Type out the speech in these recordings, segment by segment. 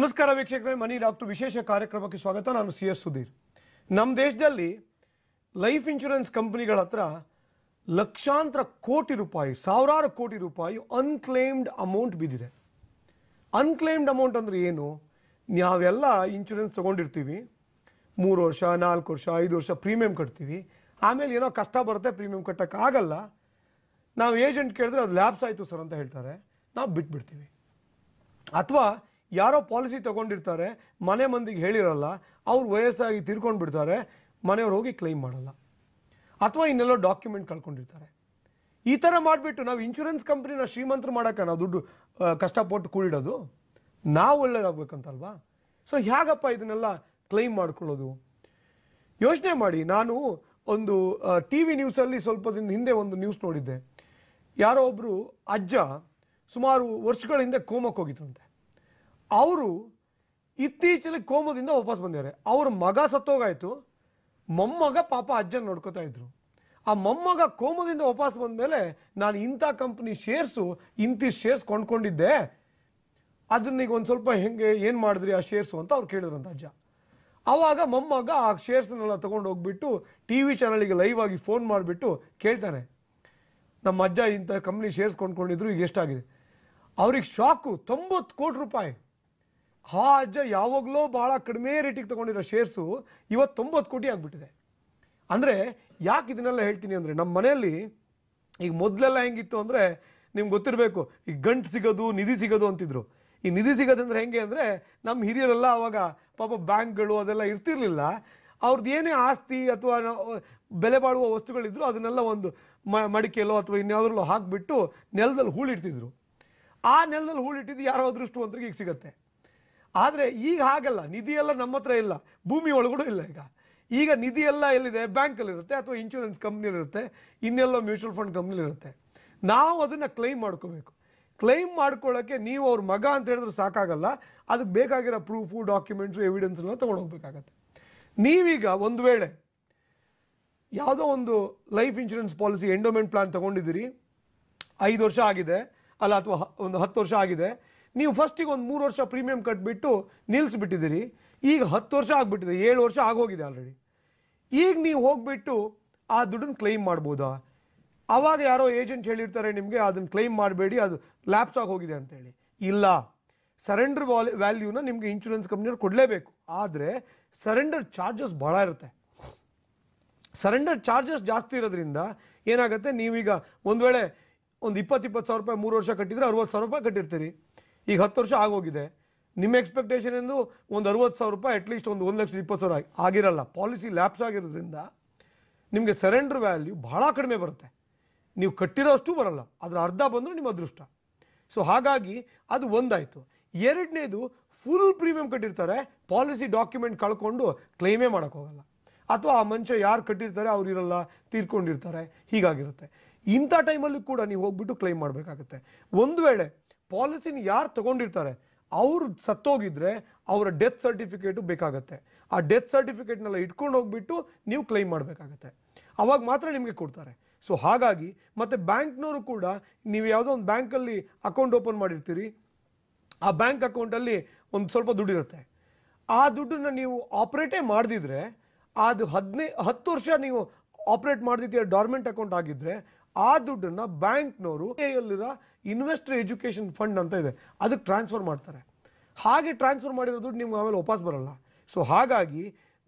ನಮಸ್ಕಾರ ವೀಕ್ಷಕರೇ ಮನಿ ಡಾಕ್ಟರ್ ವಿಶೇಷ ಕಾರ್ಯಕ್ರಮಕ್ಕೆ ಸ್ವಾಗತ ನಾನು ಸಿ ಎಸ್ ಸುಧೀರ್ ನಮ್ಮ ದೇಶದಲ್ಲಿ ಲೈಫ್ ಇನ್ಶೂರೆನ್ಸ್ ಕಂಪ್ನಿಗಳ ಹತ್ರ ಲಕ್ಷಾಂತರ ಕೋಟಿ ರೂಪಾಯಿ ಸಾವಿರಾರು ಕೋಟಿ ರೂಪಾಯಿ ಅನ್ಕ್ಲೇಮ್ಡ್ ಅಮೌಂಟ್ ಬಿದ್ದಿದೆ ಅನ್ಕ್ಲೇಮ್ಡ್ ಅಮೌಂಟ್ ಅಂದರೆ ಏನು ನಾವೆಲ್ಲ ಇನ್ಶೂರೆನ್ಸ್ ತೊಗೊಂಡಿರ್ತೀವಿ ಮೂರು ವರ್ಷ ನಾಲ್ಕು ವರ್ಷ ಐದು ವರ್ಷ ಪ್ರೀಮಿಯಂ ಕಟ್ತೀವಿ ಆಮೇಲೆ ಏನೋ ಕಷ್ಟ ಬರುತ್ತೆ ಪ್ರೀಮಿಯಂ ಕಟ್ಟೋಕ್ಕಾಗಲ್ಲ ನಾವು ಏಜೆಂಟ್ ಕೇಳಿದ್ರೆ ಅದು ಲ್ಯಾಬ್ಸ್ ಆಯಿತು ಸರ್ ಅಂತ ಹೇಳ್ತಾರೆ ನಾವು ಬಿಟ್ಬಿಡ್ತೀವಿ ಅಥವಾ ಯಾರೋ ಪಾಲಿಸಿ ತೊಗೊಂಡಿರ್ತಾರೆ ಮನೆ ಮಂದಿಗೆ ಹೇಳಿರಲ್ಲ ಅವ್ರು ವಯಸ್ಸಾಗಿ ತಿರ್ಕೊಂಡು ಬಿಡ್ತಾರೆ ಮನೆಯವ್ರು ಹೋಗಿ ಕ್ಲೈಮ್ ಮಾಡಲ್ಲ ಅಥವಾ ಇನ್ನೆಲ್ಲೋ ಡಾಕ್ಯುಮೆಂಟ್ ಕಳ್ಕೊಂಡಿರ್ತಾರೆ ಈ ಥರ ಮಾಡಿಬಿಟ್ಟು ನಾವು ಇನ್ಶೂರೆನ್ಸ್ ಕಂಪ್ನಿನ ಶ್ರೀಮಂತರು ಮಾಡೋಕ್ಕೆ ನಾವು ದುಡ್ಡು ಕಷ್ಟಪಟ್ಟು ಕೂಡಿಡೋದು ನಾವು ಒಳ್ಳೇದಾಗಬೇಕಂತಲ್ವಾ ಸೊ ಹೇಗಪ್ಪ ಇದನ್ನೆಲ್ಲ ಕ್ಲೈಮ್ ಮಾಡ್ಕೊಳ್ಳೋದು ಯೋಚನೆ ಮಾಡಿ ನಾನು ಒಂದು ಟಿ ವಿ ನ್ಯೂಸಲ್ಲಿ ಸ್ವಲ್ಪ ದಿನ ಹಿಂದೆ ಒಂದು ನ್ಯೂಸ್ ನೋಡಿದ್ದೆ ಯಾರೋ ಒಬ್ಬರು ಅಜ್ಜ ಸುಮಾರು ವರ್ಷಗಳ ಹಿಂದೆ ಕೋಮಕ್ಕೆ ಹೋಗಿತ್ತಂತೆ ಅವರು ಇತ್ತೀಚಿನ ಕೋಮದಿಂದ ವಾಪಸ್ ಬಂದಿದ್ದಾರೆ ಅವ್ರ ಮಗ ಸತ್ತೋಗಾಯಿತು ಮೊಮ್ಮಗ ಪಾಪ ಅಜ್ಜನ ನೋಡ್ಕೋತಾ ಇದ್ರು ಆ ಮೊಮ್ಮಗ ಕೋಮದಿಂದ ವಾಪಸ್ ಬಂದ ಮೇಲೆ ನಾನು ಇಂಥ ಕಂಪ್ನಿ ಶೇರ್ಸು ಇಂತಿಷ್ಟು ಶೇರ್ಸ್ ಕೊಂಡ್ಕೊಂಡಿದ್ದೆ ಅದನ್ನ ಈಗ ಒಂದು ಸ್ವಲ್ಪ ಹೆಂಗೆ ಏನು ಮಾಡಿದ್ರಿ ಆ ಶೇರ್ಸು ಅಂತ ಅವ್ರು ಕೇಳಿದ್ರಂತ ಅಜ್ಜ ಆವಾಗ ಮೊಮ್ಮಗ ಆ ಶೇರ್ಸ್ನೆಲ್ಲ ತೊಗೊಂಡು ಹೋಗ್ಬಿಟ್ಟು ಟಿ ವಿ ಚಾನಲಿಗೆ ಲೈವ್ ಆಗಿ ಫೋನ್ ಮಾಡಿಬಿಟ್ಟು ಕೇಳ್ತಾರೆ ನಮ್ಮ ಅಜ್ಜ ಇಂಥ ಕಂಪ್ನಿ ಶೇರ್ಸ್ ಕೊಂಡ್ಕೊಂಡಿದ್ರು ಈಗ ಎಷ್ಟಾಗಿದೆ ಅವ್ರಿಗೆ ಶಾಕು ತೊಂಬತ್ತು ಕೋಟಿ ರೂಪಾಯಿ ಆ ಅಜ್ಜ ಯಾವಾಗಲೂ ಭಾಳ ಕಡಿಮೆ ರೇಟಿಗೆ ತೊಗೊಂಡಿರೋ ಶೇರ್ಸು ಇವತ್ತು ತೊಂಬತ್ತು ಕೋಟಿ ಆಗಿಬಿಟ್ಟಿದೆ ಅಂದರೆ ಯಾಕೆ ಇದನ್ನೆಲ್ಲ ಹೇಳ್ತೀನಿ ಅಂದರೆ ನಮ್ಮ ಮನೆಯಲ್ಲಿ ಈಗ ಮೊದಲೆಲ್ಲ ಹೆಂಗಿತ್ತು ಅಂದರೆ ನಿಮ್ಗೆ ಗೊತ್ತಿರಬೇಕು ಈ ಗಂಟು ಸಿಗೋದು ನಿಧಿ ಸಿಗೋದು ಅಂತಿದ್ರು ಈ ನಿಧಿ ಸಿಗೋದಂದ್ರೆ ಹೆಂಗೆ ಅಂದರೆ ನಮ್ಮ ಹಿರಿಯರೆಲ್ಲ ಆವಾಗ ಪಾಪ ಬ್ಯಾಂಕ್ಗಳು ಅದೆಲ್ಲ ಇರ್ತಿರ್ಲಿಲ್ಲ ಅವ್ರದ್ದು ಏನೇ ಆಸ್ತಿ ಅಥವಾ ಬೆಲೆ ಬಾಳುವ ವಸ್ತುಗಳಿದ್ರು ಅದನ್ನೆಲ್ಲ ಒಂದು ಮ ಮಡಿಕೆಯಲ್ಲೋ ಅಥವಾ ಇನ್ಯಾವುದ್ರಲ್ಲೋ ಹಾಕಿಬಿಟ್ಟು ನೆಲದಲ್ಲಿ ಹೂಳಿಡ್ತಿದ್ರು ಆ ನೆಲದಲ್ಲಿ ಹೂಳಿಟ್ಟಿದ್ದು ಯಾರೋ ಅದೃಷ್ಟವಂತರಿಗೆ ಈಗ ಸಿಗುತ್ತೆ ಆದರೆ ಈಗ ಹಾಗಲ್ಲ ನಿಧಿ ಎಲ್ಲ ನಮ್ಮ ಹತ್ರ ಇಲ್ಲ ಭೂಮಿ ಒಳಗೂ ಇಲ್ಲ ಈಗ ಈಗ ನಿಧಿ ಎಲ್ಲ ಎಲ್ಲಿದೆ ಬ್ಯಾಂಕಲ್ಲಿರುತ್ತೆ ಅಥವಾ ಇನ್ಶೂರೆನ್ಸ್ ಇರುತ್ತೆ ಇನ್ನೆಲ್ಲೋ ಮ್ಯೂಚುವಲ್ ಫಂಡ್ ಕಂಪ್ನಿಲಿರುತ್ತೆ ನಾವು ಅದನ್ನು ಕ್ಲೈಮ್ ಮಾಡ್ಕೋಬೇಕು ಕ್ಲೈಮ್ ಮಾಡ್ಕೊಳ್ಳೋಕ್ಕೆ ನೀವು ಅವ್ರ ಮಗ ಅಂತ ಹೇಳಿದ್ರೆ ಸಾಕಾಗಲ್ಲ ಅದಕ್ಕೆ ಬೇಕಾಗಿರೋ ಪ್ರೂಫು ಡಾಕ್ಯುಮೆಂಟ್ಸು ಎಲ್ಲ ತೊಗೊಂಡು ಹೋಗ್ಬೇಕಾಗತ್ತೆ ನೀವೀಗ ಒಂದು ವೇಳೆ ಯಾವುದೋ ಒಂದು life insurance policy endowment plan ತೊಗೊಂಡಿದ್ದೀರಿ ಐದು ವರ್ಷ ಆಗಿದೆ ಅಲ್ಲ ಅಥವಾ ಒಂದು ಹತ್ತು ವರ್ಷ ಆಗಿದೆ ನೀವು ಫಸ್ಟಿಗೆ ಒಂದು ಮೂರು ವರ್ಷ ಪ್ರೀಮಿಯಂ ಕಟ್ಬಿಟ್ಟು ನಿಲ್ಲಿಸ್ಬಿಟ್ಟಿದ್ದೀರಿ ಈಗ ಹತ್ತು ವರ್ಷ ಆಗಿಬಿಟ್ಟಿದೆ ಏಳು ವರ್ಷ ಆಗೋಗಿದೆ ಆಲ್ರೆಡಿ ಈಗ ನೀವು ಹೋಗಿಬಿಟ್ಟು ಆ ದುಡ್ಡನ್ನು ಕ್ಲೈಮ್ ಮಾಡ್ಬೋದಾ ಆವಾಗ ಯಾರೋ ಏಜೆಂಟ್ ಹೇಳಿರ್ತಾರೆ ನಿಮಗೆ ಅದನ್ನು ಕ್ಲೈಮ್ ಮಾಡಬೇಡಿ ಅದು ಲ್ಯಾಪ್ಸ್ ಆಗಿ ಹೋಗಿದೆ ಅಂತೇಳಿ ಇಲ್ಲ ಸರೆಂಡರ್ ವಾಲ್ ವ್ಯಾಲ್ಯೂನ ನಿಮಗೆ ಇನ್ಶೂರೆನ್ಸ್ ಕಂಪ್ನಿಯವ್ರು ಕೊಡಲೇಬೇಕು ಆದರೆ ಸರೆಂಡರ್ ಚಾರ್ಜಸ್ ಭಾಳ ಇರುತ್ತೆ ಸರೆಂಡರ್ ಚಾರ್ಜಸ್ ಜಾಸ್ತಿ ಇರೋದ್ರಿಂದ ಏನಾಗುತ್ತೆ ನೀವೀಗ ಒಂದು ವೇಳೆ ಒಂದು ಇಪ್ಪತ್ತಿಪ್ಪತ್ತು ಸಾವಿರ ರೂಪಾಯಿ ಮೂರು ವರ್ಷ ಕಟ್ಟಿದರೆ ಅರುವತ್ತು ಸಾವಿರ ರೂಪಾಯಿ ಕಟ್ಟಿರ್ತೀರಿ ಈಗ ಹತ್ತು ವರ್ಷ ಆಗೋಗಿದೆ ನಿಮ್ಮ ಎಕ್ಸ್ಪೆಕ್ಟೇಷನ್ ಎಂದು ಒಂದು ಅರುವತ್ತು ಸಾವಿರ ರೂಪಾಯಿ ಅಟ್ಲೀಸ್ಟ್ ಒಂದು ಒಂದು ಲಕ್ಷದ ಇಪ್ಪತ್ತು ಸಾವಿರ ಆಗಿರಲ್ಲ ಪಾಲಿಸಿ ಲ್ಯಾಪ್ಸ್ ಆಗಿರೋದ್ರಿಂದ ನಿಮಗೆ ಸರೆಂಡರ್ ವ್ಯಾಲ್ಯೂ ಭಾಳ ಕಡಿಮೆ ಬರುತ್ತೆ ನೀವು ಕಟ್ಟಿರೋಷ್ಟು ಬರಲ್ಲ ಅದರ ಅರ್ಧ ಬಂದರೂ ನಿಮ್ಮ ಅದೃಷ್ಟ ಸೊ ಹಾಗಾಗಿ ಅದು ಒಂದಾಯಿತು ಎರಡನೇದು ಫುಲ್ ಪ್ರೀಮಿಯಂ ಕಟ್ಟಿರ್ತಾರೆ ಪಾಲಿಸಿ ಡಾಕ್ಯುಮೆಂಟ್ ಕಳ್ಕೊಂಡು ಕ್ಲೈಮೇ ಮಾಡೋಕ್ಕೋಗಲ್ಲ ಅಥವಾ ಆ ಮನುಷ್ಯ ಯಾರು ಕಟ್ಟಿರ್ತಾರೆ ಅವ್ರು ಇರಲ್ಲ ತೀರ್ಕೊಂಡಿರ್ತಾರೆ ಹೀಗಾಗಿರುತ್ತೆ ಇಂಥ ಟೈಮಲ್ಲಿ ಕೂಡ ನೀವು ಹೋಗ್ಬಿಟ್ಟು ಕ್ಲೈಮ್ ಮಾಡಬೇಕಾಗತ್ತೆ ಒಂದು ವೇಳೆ ಪಾಲಿಸಿನ ಯಾರು ತಗೊಂಡಿರ್ತಾರೆ ಅವರು ಸತ್ತೋಗಿದ್ರೆ ಅವರ ಡೆತ್ ಸರ್ಟಿಫಿಕೇಟು ಬೇಕಾಗತ್ತೆ ಆ ಡೆತ್ ಸರ್ಟಿಫಿಕೇಟ್ನೆಲ್ಲ ಇಟ್ಕೊಂಡು ಹೋಗ್ಬಿಟ್ಟು ನೀವು ಕ್ಲೈಮ್ ಮಾಡಬೇಕಾಗತ್ತೆ ಅವಾಗ ಮಾತ್ರ ನಿಮಗೆ ಕೊಡ್ತಾರೆ ಸೊ ಹಾಗಾಗಿ ಮತ್ತು ಬ್ಯಾಂಕ್ನವರು ಕೂಡ ನೀವು ಯಾವುದೋ ಒಂದು ಬ್ಯಾಂಕಲ್ಲಿ ಅಕೌಂಟ್ ಓಪನ್ ಮಾಡಿರ್ತೀರಿ ಆ ಬ್ಯಾಂಕ್ ಅಕೌಂಟಲ್ಲಿ ಒಂದು ಸ್ವಲ್ಪ ದುಡ್ಡಿರುತ್ತೆ ಆ ದುಡ್ಡನ್ನು ನೀವು ಆಪ್ರೇಟೇ ಮಾಡಿದ್ರೆ ಅದು ಹದಿನೈ ಹತ್ತು ವರ್ಷ ನೀವು ಆಪ್ರೇಟ್ ಮಾಡಿದ್ದೀರ ಡಾರ್ಮೆಂಟ್ ಅಕೌಂಟ್ ಆಗಿದ್ದರೆ ಆ ದುಡ್ಡನ್ನು ಬ್ಯಾಂಕ್ನವರು ಎಲ್ಲಿರೋ ಇನ್ವೆಸ್ಟರ್ ಎಜುಕೇಷನ್ ಫಂಡ್ ಅಂತ ಇದೆ ಅದಕ್ಕೆ ಟ್ರಾನ್ಸ್ಫರ್ ಮಾಡ್ತಾರೆ ಹಾಗೆ ಟ್ರಾನ್ಸ್ಫರ್ ಮಾಡಿರೋ ದುಡ್ಡು ನಿಮ್ಗೆ ಆಮೇಲೆ ವಾಪಸ್ ಬರಲ್ಲ ಸೊ ಹಾಗಾಗಿ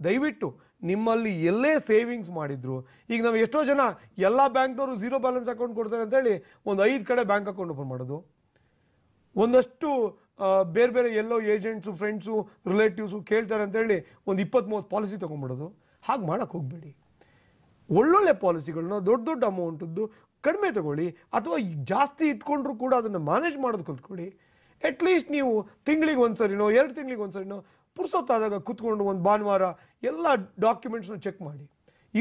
ದಯವಿಟ್ಟು ನಿಮ್ಮಲ್ಲಿ ಎಲ್ಲೇ ಸೇವಿಂಗ್ಸ್ ಮಾಡಿದ್ರು ಈಗ ನಾವು ಎಷ್ಟೋ ಜನ ಎಲ್ಲ ಬ್ಯಾಂಕ್ನವರು ಝೀರೋ ಬ್ಯಾಲೆನ್ಸ್ ಅಕೌಂಟ್ ಕೊಡ್ತಾರೆ ಅಂತೇಳಿ ಒಂದು ಐದು ಕಡೆ ಬ್ಯಾಂಕ್ ಅಕೌಂಟ್ ಓಪನ್ ಮಾಡೋದು ಒಂದಷ್ಟು ಬೇರೆ ಬೇರೆ ಎಲ್ಲೋ ಏಜೆಂಟ್ಸು ಫ್ರೆಂಡ್ಸು ರಿಲೇಟಿವ್ಸು ಕೇಳ್ತಾರೆ ಅಂತೇಳಿ ಒಂದು ಮೂವತ್ತು ಪಾಲಿಸಿ ತೊಗೊಂಡ್ಬಿಡೋದು ಹಾಗೆ ಮಾಡೋಕ್ಕೆ ಹೋಗಬೇಡಿ ಒಳ್ಳೊಳ್ಳೆ ಪಾಲಿಸಿಗಳನ್ನ ದೊಡ್ಡ ದೊಡ್ಡ ಅಮೌಂಟದ್ದು ಕಡಿಮೆ ತಗೊಳ್ಳಿ ಅಥವಾ ಜಾಸ್ತಿ ಇಟ್ಕೊಂಡ್ರೂ ಕೂಡ ಅದನ್ನು ಮ್ಯಾನೇಜ್ ಮಾಡೋದು ಕಲ್ತ್ಕೊಳ್ಳಿ ಅಟ್ಲೀಸ್ಟ್ ನೀವು ತಿಂಗಳಿಗೆ ಒಂದು ಸರಿನೋ ಎರಡು ತಿಂಗಳಿಗೆ ಒಂದು ಸರಿನೋ ಪುರ್ಸೊತ್ತಾದಾಗ ಕೂತ್ಕೊಂಡು ಒಂದು ಭಾನುವಾರ ಎಲ್ಲ ಡಾಕ್ಯುಮೆಂಟ್ಸ್ನ ಚೆಕ್ ಮಾಡಿ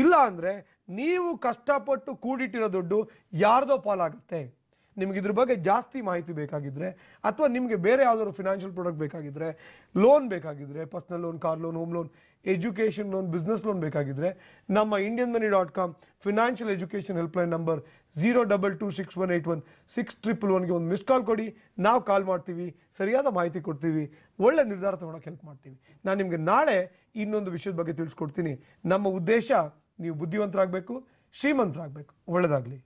ಇಲ್ಲ ಅಂದರೆ ನೀವು ಕಷ್ಟಪಟ್ಟು ಕೂಡಿಟ್ಟಿರೋ ದುಡ್ಡು ಯಾರ್ದೋ ಪಾಲಾಗುತ್ತೆ ನಿಮ್ಗೆ ಇದ್ರ ಬಗ್ಗೆ ಜಾಸ್ತಿ ಮಾಹಿತಿ ಬೇಕಾಗಿದ್ದರೆ ಅಥವಾ ನಿಮಗೆ ಬೇರೆ ಯಾವುದಾದ್ರು ಫಿನಾನ್ಷಿಯಲ್ ಪ್ರಾಡಕ್ಟ್ ಬೇಕಾಗಿದ್ದರೆ ಲೋನ್ ಬೇಕಾಗಿದ್ದರೆ personal loan car loan home loan education loan business loan ಬೇಕಾಗಿದ್ದರೆ ನಮ್ಮ Indian money dot com financial education helpline number zero double two six one eight one six triple ಒನ್ಗೆ ಒಂದು ಮಿಸ್ ಕಾಲ್ ಕೊಡಿ ನಾವು ಕಾಲ್ ಮಾಡ್ತೀವಿ ಸರಿಯಾದ ಮಾಹಿತಿ ಕೊಡ್ತೀವಿ ಒಳ್ಳೆ ನಿರ್ಧಾರ ತೊಗೊಳಕ್ಕೆ ಹೆಲ್ಪ್ ಮಾಡ್ತೀವಿ ನಾನು ನಿಮಗೆ ನಾಳೆ ಇನ್ನೊಂದು ವಿಷಯದ ಬಗ್ಗೆ ತಿಳಿಸ್ಕೊಡ್ತೀನಿ ನಮ್ಮ ಉದ್ದೇಶ ನೀವು ಬುದ್ಧಿವಂತರಾಗಬೇಕು ಶ್ರೀಮಂತರಾಗಬೇಕು ಒಳ್ಳೆಯದಾಗಲಿ